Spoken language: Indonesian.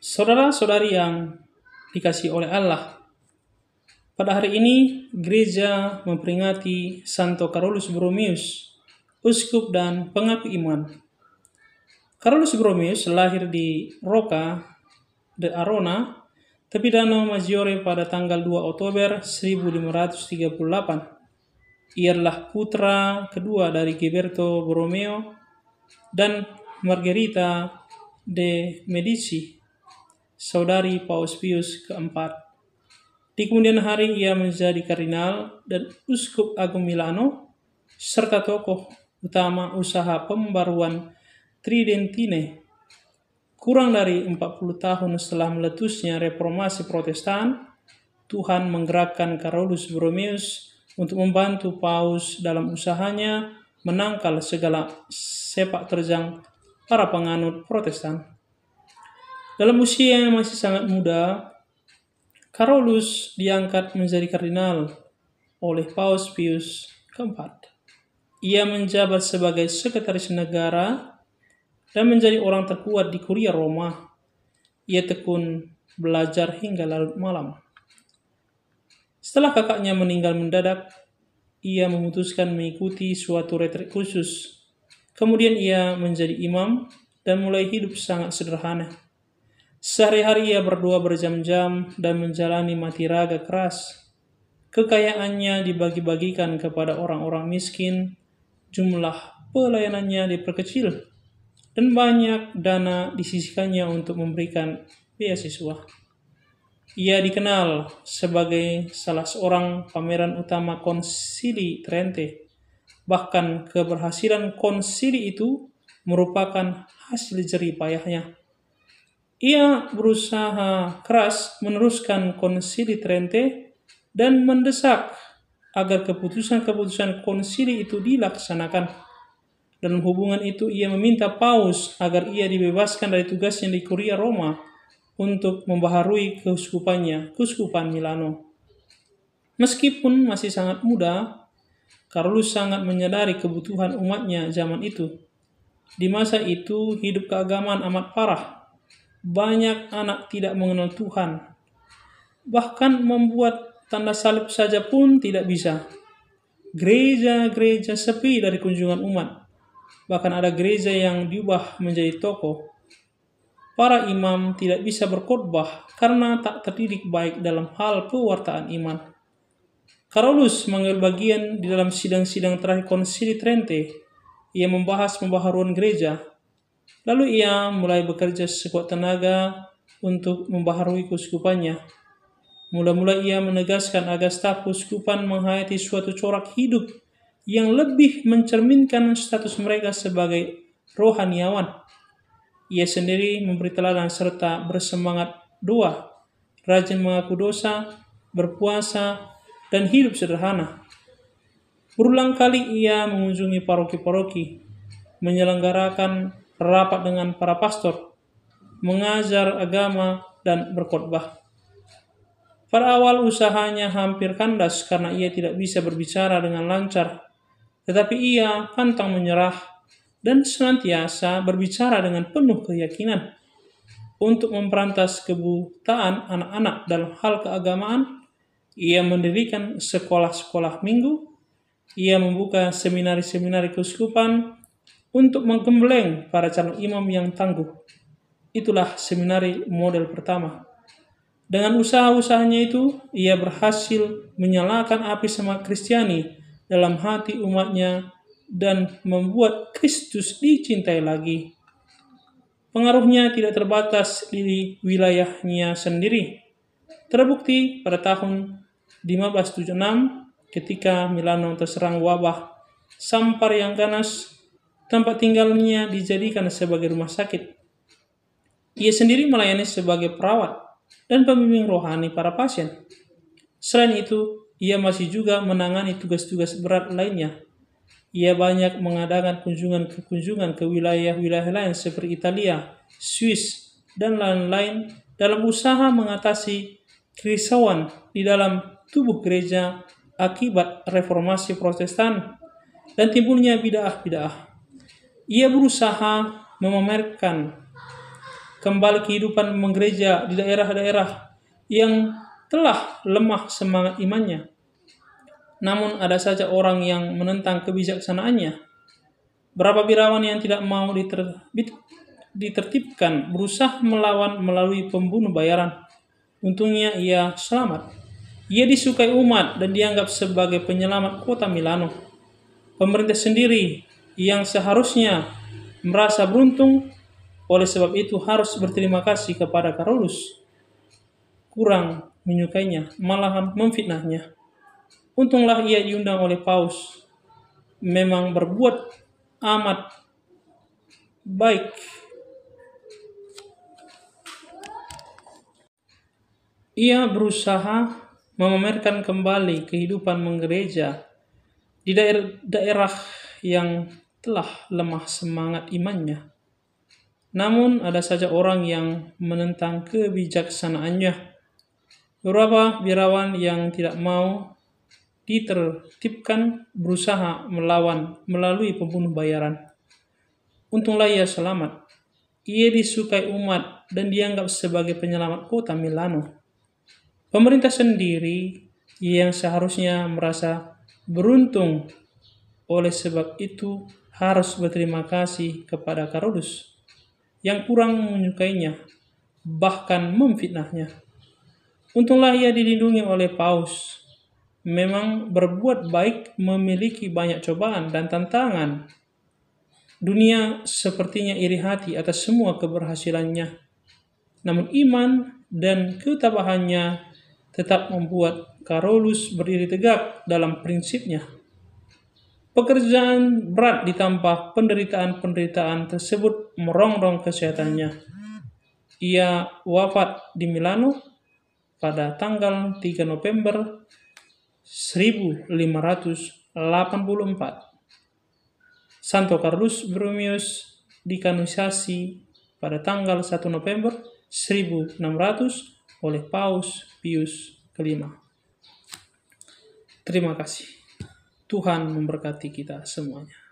Saudara-saudari yang dikasih oleh Allah, pada hari ini gereja memperingati Santo Carolus Borromeus, uskup dan pengaku iman. Carolus Borromeus lahir di Roca de Arona, tepi Danau Maggiore pada tanggal 2 Oktober 1538. Ia adalah putra kedua dari Gilberto Borromeo dan Margherita de Medici saudari Paus Pius keempat. Di kemudian hari ia menjadi kardinal dan uskup agung Milano, serta tokoh utama usaha pembaruan Tridentine. Kurang dari 40 tahun setelah meletusnya reformasi protestan, Tuhan menggerakkan Carolus Borromeus untuk membantu Paus dalam usahanya menangkal segala sepak terjang para penganut protestan. Dalam usia yang masih sangat muda, Carolus diangkat menjadi kardinal oleh Paus Pius IV. Ia menjabat sebagai sekretaris negara dan menjadi orang terkuat di Kuria Roma. Ia tekun belajar hingga larut malam. Setelah kakaknya meninggal mendadak, ia memutuskan mengikuti suatu retret khusus. Kemudian ia menjadi imam dan mulai hidup sangat sederhana. Sehari-hari ia berdua berjam-jam dan menjalani mati raga keras. Kekayaannya dibagi-bagikan kepada orang-orang miskin, jumlah pelayanannya diperkecil, dan banyak dana disisikannya untuk memberikan beasiswa. Ia dikenal sebagai salah seorang pameran utama konsili Trente. Bahkan keberhasilan konsili itu merupakan hasil jerih payahnya ia berusaha keras meneruskan konsili Trente dan mendesak agar keputusan-keputusan konsili itu dilaksanakan. Dalam hubungan itu, ia meminta Paus agar ia dibebaskan dari tugasnya di Kuria Roma untuk membaharui keuskupannya, Keuskupan Milano. Meskipun masih sangat muda, Carolus sangat menyadari kebutuhan umatnya zaman itu. Di masa itu, hidup keagamaan amat parah banyak anak tidak mengenal Tuhan. Bahkan membuat tanda salib saja pun tidak bisa. Gereja-gereja sepi dari kunjungan umat. Bahkan ada gereja yang diubah menjadi toko. Para imam tidak bisa berkhotbah karena tak terdidik baik dalam hal pewartaan iman. Karolus mengambil bagian di dalam sidang-sidang terakhir konsili Trente. Ia membahas pembaharuan gereja, Lalu ia mulai bekerja sekuat tenaga untuk membaharui keuskupannya. Mula-mula ia menegaskan agar staf keuskupan menghayati suatu corak hidup yang lebih mencerminkan status mereka sebagai rohaniawan. Ia sendiri memberi teladan serta bersemangat doa, rajin mengaku dosa, berpuasa, dan hidup sederhana. Berulang kali ia mengunjungi paroki-paroki, menyelenggarakan rapat dengan para pastor, mengajar agama, dan berkhotbah. Pada awal usahanya hampir kandas karena ia tidak bisa berbicara dengan lancar, tetapi ia pantang menyerah dan senantiasa berbicara dengan penuh keyakinan untuk memperantas kebutaan anak-anak dalam hal keagamaan, ia mendirikan sekolah-sekolah minggu, ia membuka seminari-seminari keuskupan, untuk menggembleng para calon imam yang tangguh. Itulah seminari model pertama. Dengan usaha-usahanya itu, ia berhasil menyalakan api semangat Kristiani dalam hati umatnya dan membuat Kristus dicintai lagi. Pengaruhnya tidak terbatas di wilayahnya sendiri. Terbukti pada tahun 1576 ketika Milano terserang wabah sampar yang ganas Tempat tinggalnya dijadikan sebagai rumah sakit. Ia sendiri melayani sebagai perawat dan pembimbing rohani para pasien. Selain itu, ia masih juga menangani tugas-tugas berat lainnya. Ia banyak mengadakan kunjungan-kunjungan ke wilayah-wilayah lain seperti Italia, Swiss, dan lain-lain dalam usaha mengatasi kerisauan di dalam tubuh gereja akibat reformasi protestan dan timbulnya bid'ah-bid'ah. Ia berusaha memamerkan kembali kehidupan menggereja di daerah-daerah yang telah lemah semangat imannya. Namun ada saja orang yang menentang kebijaksanaannya. Berapa birawan yang tidak mau diter, ditertibkan berusaha melawan melalui pembunuh bayaran. Untungnya ia selamat. Ia disukai umat dan dianggap sebagai penyelamat kota Milano. Pemerintah sendiri yang seharusnya merasa beruntung, oleh sebab itu harus berterima kasih kepada Karolus. Kurang menyukainya, malahan memfitnahnya. Untunglah ia diundang oleh Paus. Memang berbuat amat baik. Ia berusaha memamerkan kembali kehidupan menggereja di daer daerah yang telah lemah semangat imannya. Namun ada saja orang yang menentang kebijaksanaannya. Beberapa birawan yang tidak mau ditertibkan berusaha melawan melalui pembunuh bayaran. Untunglah ia selamat. Ia disukai umat dan dianggap sebagai penyelamat kota Milano. Pemerintah sendiri yang seharusnya merasa beruntung oleh sebab itu harus berterima kasih kepada Karolus yang kurang menyukainya, bahkan memfitnahnya. Untunglah ia dilindungi oleh Paus. Memang berbuat baik memiliki banyak cobaan dan tantangan. Dunia sepertinya iri hati atas semua keberhasilannya. Namun iman dan ketabahannya tetap membuat Karolus berdiri tegak dalam prinsipnya. Pekerjaan berat ditambah penderitaan-penderitaan tersebut merongrong kesehatannya. Ia wafat di Milano pada tanggal 3 November 1584. Santo Carlos Brumius dikanonisasi pada tanggal 1 November 1600 oleh Paus Pius kelima. Terima kasih. Tuhan memberkati kita semuanya.